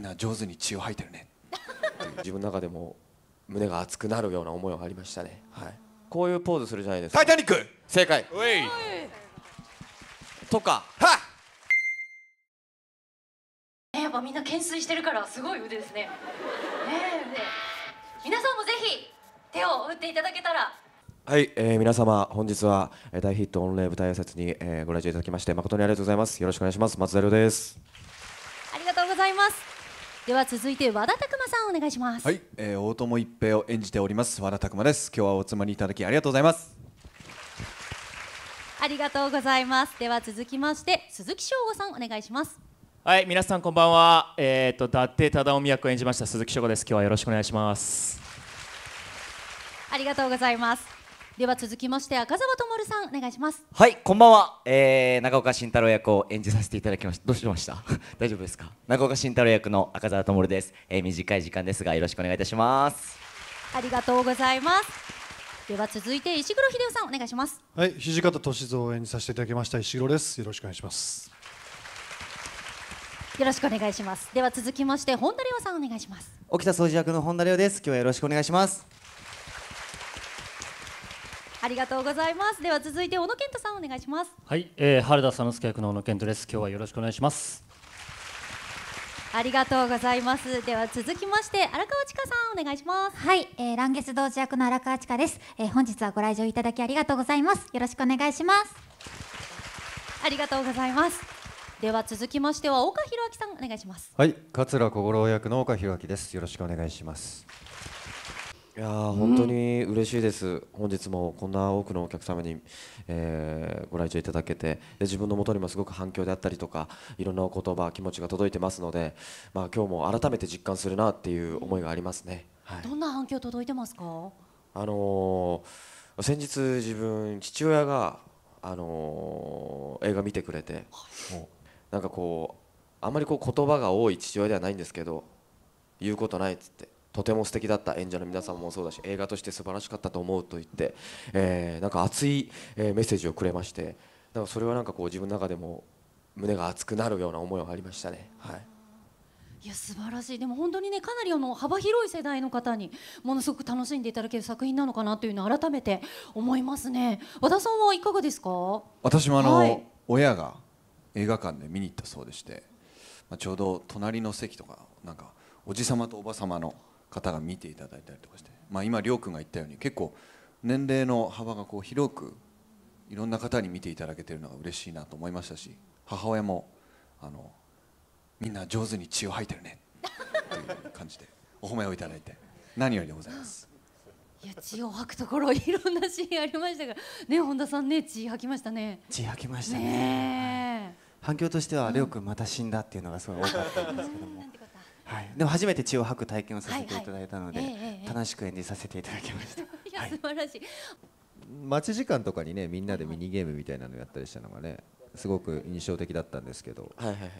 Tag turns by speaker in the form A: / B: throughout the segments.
A: んな上手に血を吐いてるね自分の中でも胸が熱くなるような思いはありましたね、はい、こういうポーズするじゃないですか「タイタニック」正解とかはっ
B: やっぱみんな懸垂してるからすごい腕ですねねえ、ね、皆さんもぜひ手を振っていただけたら
A: はい、えー、皆様本日は大ヒット御礼舞台挨拶に、えー、ご来場いただきまして誠にありがとうございますよろしくお願いします松田亮です
B: ありがとうございますでは続いて和田拓磨さんお願いしますは
A: い、えー、大友一平を演じております和田拓磨です今日はおつまみいただきありがとうございます
B: ありがとうございますでは続きまして鈴木翔吾さんお願いします
A: はい皆さんこんばんはえっ、ー、と伊達忠臣役を演じました鈴木翔吾です今日はよろしくお願いします
B: ありがとうございますでは続きまして赤澤灯さんお願いします
A: はいこんばんは、えー、中岡慎太郎役を演じさせていただきましたどうしました 大丈夫ですか中岡慎太郎役の赤澤灯です、えー、短い時間ですがよろしくお願いいたします
B: ありがとうございますでは続いて石黒秀夫さんお願いします
A: はい土方歳三を演じさせていただきました石黒ですよろしくお願いします
B: よろしくお願いしますでは続きまして本田亮さんお願いします
A: 沖田総司役の本田亮です今日はよろしくお願いします
B: ありがとうございますでは続いて小野健太さんお願いしますはい、えー、原田さ佐之助役の小野健太です今日はよろしくお願いしますありがとうございますでは続きまして荒川千佳さんお願いしますはい、えー、ランゲス同時役の荒川千佳です、えー、本日はご来場いただきありがとうございますよろしくお願いしますありがとうございますでは続きましては岡弘明さんお願いします
A: はい桂小五郎役の岡弘明ですよろしくお願いしますいや本当に嬉しいです、うん、本日もこんな多くのお客様に、えー、ご来場いただけて自分のもとにもすごく反響であったりとかいろんなお言葉気持ちが届いてますので、まあ、今日も改めて実感するなっていう思いがありますね、
B: はい、どんな反響届いてますか、あ
A: のー、先日自分父親が、あのー、映画見てくれて、なんかこうあんまりこう言葉が多い父親ではないんですけど言うことないっつって。とても素敵だった演者の皆さんもそうだし映画として素晴らしかったと思うと言って、えー、なんか熱い、えメッセージをくれましてかそれはなんかこう自分の中でも胸が熱くなるような思いはありましたね。はい
B: いや素晴らしいでも本当にねかなりあの幅広い世代の方にものすごく楽しんでいただける作品なのかなというのを改めて思いますね和田さんはいかがですか私もあの、はい、
A: 親が映画館で見に行ったそうでして、まあ、ちょうど隣の席とかなんかおじさまとおばさまの方が見ていただいたりとかして、まあ、今亮君が言ったように結構年齢の幅がこう広くいろんな方に見ていただけてるのが嬉しいなと思いましたし母親もあのみんな上手に血を吐いてるねという感じでお褒めをいただいて何よりで
B: ございます。いや血を吐くところいろんなシーンありましたがね本田さんね血吐きましたね
A: 血吐きましたね、ねはい、反響としては、うん、レオ君また死んだっていうのがすごい多かっ
B: たんですけども
A: はい、でも初めて血を吐く体験をさせていただいたので、楽しく演じさせていただきました。い
B: や、素晴らしい。
A: 待ち時間とかにね、みんなでミニゲームみたいなのやったりしたのがね、すごく印象的だったんですけど。はいはいはい。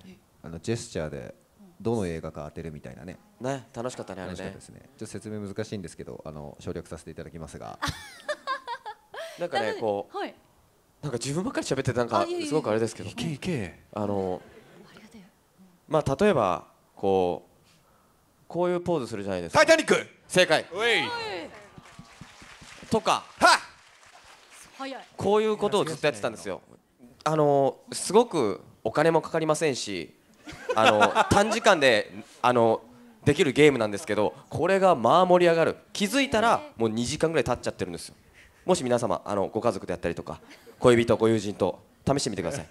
A: あのジェスチャーで、どの映画か当てるみたいなね。ね、楽しかったね。楽しかったですね。ちょっと説明難しいんですけど、あの省略させていただきますが。なんかね、こう。はい。なんか自分ばっかり喋ってなんかすごくあれですけど。いけいけ。あの。まあ例えばこうこういうポーズするじゃないですか「タイタニック」正解とかこういうことをずっとやってたんですよあのすごくお金もかかりませんしあの 短時間であのできるゲームなんですけどこれがまあ盛り上がる気づいたらもう2時間ぐらい経っちゃってるんですよもし皆様あのご家族であったりとか恋人ご友人と試してみてください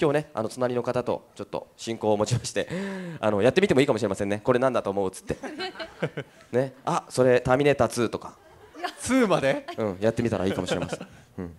A: 今日ねあの隣の方とちょっと親交を持ちまして あのやってみてもいいかもしれませんねこれなんだと思うっつって ねあそれ「ターミネーター2」とか
B: 2まで、うん、やってみたらいいかもしれません、
A: うん